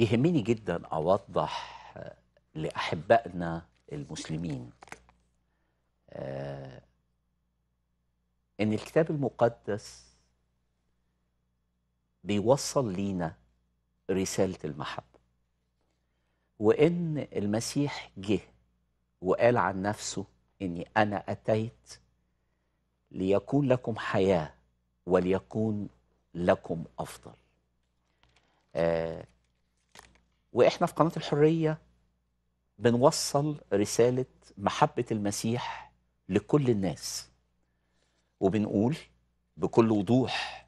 يهمني جدا أوضح لأحبائنا المسلمين آه، إن الكتاب المقدس بيوصل لينا رسالة المحبة وإن المسيح جه وقال عن نفسه إني أنا أتيت ليكون لكم حياة وليكون لكم أفضل آه، واحنا في قناه الحريه بنوصل رساله محبه المسيح لكل الناس وبنقول بكل وضوح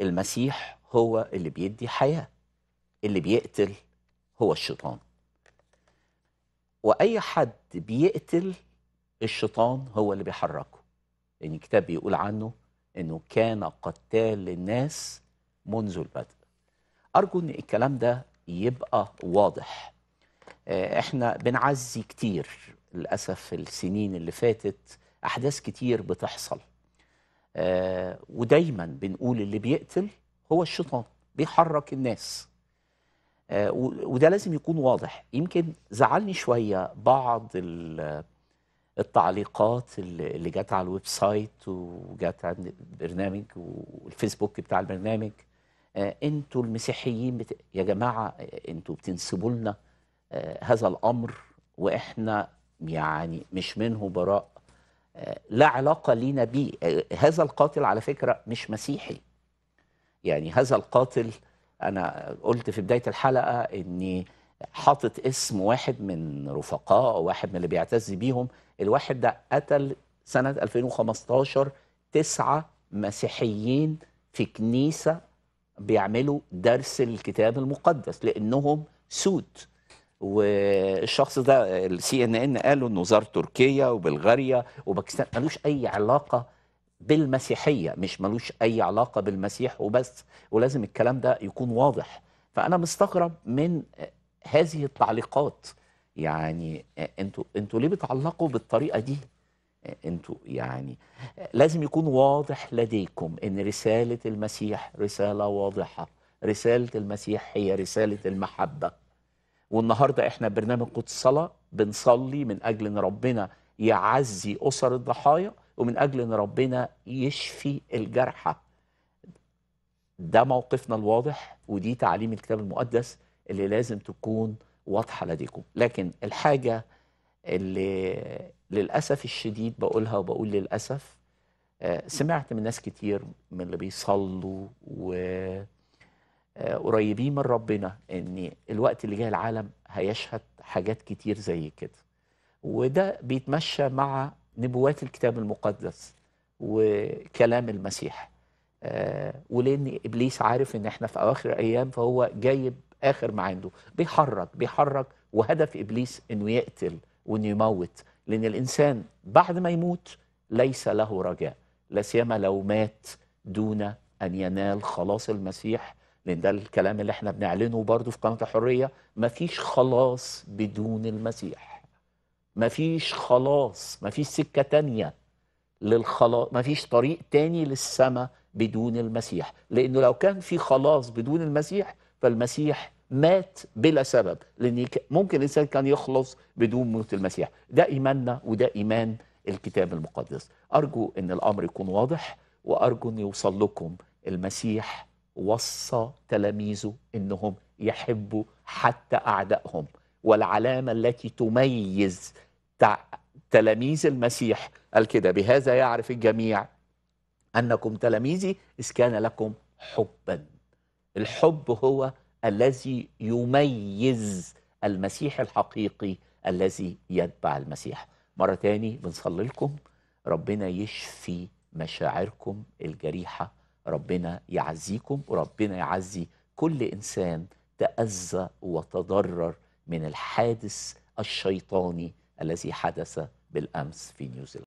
المسيح هو اللي بيدي حياه اللي بيقتل هو الشيطان واي حد بيقتل الشيطان هو اللي بيحركه لان يعني الكتاب بيقول عنه انه كان قتال للناس منذ البدء ارجو ان الكلام ده يبقى واضح آه، احنا بنعزي كتير للأسف السنين اللي فاتت أحداث كتير بتحصل اه ودايما بنقول اللي بيقتل هو الشيطان بيحرك الناس اه وده لازم يكون واضح يمكن زعلني شوية بعض التعليقات اللي جت على الويب سايت وجت عند البرنامج والفيسبوك بتاع البرنامج آه، انتوا المسيحيين بت... يا جماعه آه، انتوا بتنسبوا لنا آه، هذا الامر واحنا يعني مش منه براء لا علاقه لينا بيه هذا القاتل على فكره مش مسيحي يعني هذا القاتل انا قلت في بدايه الحلقه اني حاطط اسم واحد من رفقاء واحد من اللي بيعتز بيهم الواحد ده قتل سنه 2015 تسعه مسيحيين في كنيسه بيعملوا درس الكتاب المقدس لانهم سود والشخص ده السي ان ان قالوا انه زار تركيا وبلغاريا وباكستان ملوش اي علاقه بالمسيحيه مش ملوش اي علاقه بالمسيح وبس ولازم الكلام ده يكون واضح فانا مستغرب من هذه التعليقات يعني انتوا انتوا ليه بتعلقوا بالطريقه دي آه، انتوا يعني آه، لازم يكون واضح لديكم ان رساله المسيح رساله واضحه رساله المسيح هي رساله المحبه والنهارده احنا برنامج قدس صلاه بنصلي من اجل ان ربنا يعزي اسر الضحايا ومن اجل ان ربنا يشفي الجرحى ده موقفنا الواضح ودي تعاليم الكتاب المقدس اللي لازم تكون واضحه لديكم لكن الحاجه اللي للأسف الشديد بقولها وبقول للأسف آه، سمعت من ناس كتير من اللي بيصلوا وقريبين آه، من ربنا ان الوقت اللي جاي العالم هيشهد حاجات كتير زي كده وده بيتمشى مع نبوات الكتاب المقدس وكلام المسيح آه، ولان ابليس عارف ان احنا في اواخر ايام فهو جايب اخر ما عنده بيحرك بيحرك وهدف ابليس انه يقتل وانه يموت لان الانسان بعد ما يموت ليس له رجاء لا سيما لو مات دون ان ينال خلاص المسيح لان ده الكلام اللي احنا بنعلنه برضه في قناه الحريه مفيش خلاص بدون المسيح مفيش خلاص مفيش سكه تانيه للخلاص مفيش طريق تاني للسماء بدون المسيح لانه لو كان في خلاص بدون المسيح فالمسيح مات بلا سبب لان ممكن الانسان كان يخلص بدون موت المسيح ده ايماننا وده ايمان الكتاب المقدس ارجو ان الامر يكون واضح وارجو ان يوصل لكم المسيح وصى تلاميذه انهم يحبوا حتى اعدائهم والعلامه التي تميز تلاميذ المسيح قال كده بهذا يعرف الجميع انكم تلاميذي اذ كان لكم حبا الحب هو الذي يميز المسيح الحقيقي الذي يتبع المسيح مرة تاني بنصلي لكم ربنا يشفي مشاعركم الجريحة ربنا يعزيكم وربنا يعزي كل إنسان تأذى وتضرر من الحادث الشيطاني الذي حدث بالأمس في نيوزيلندا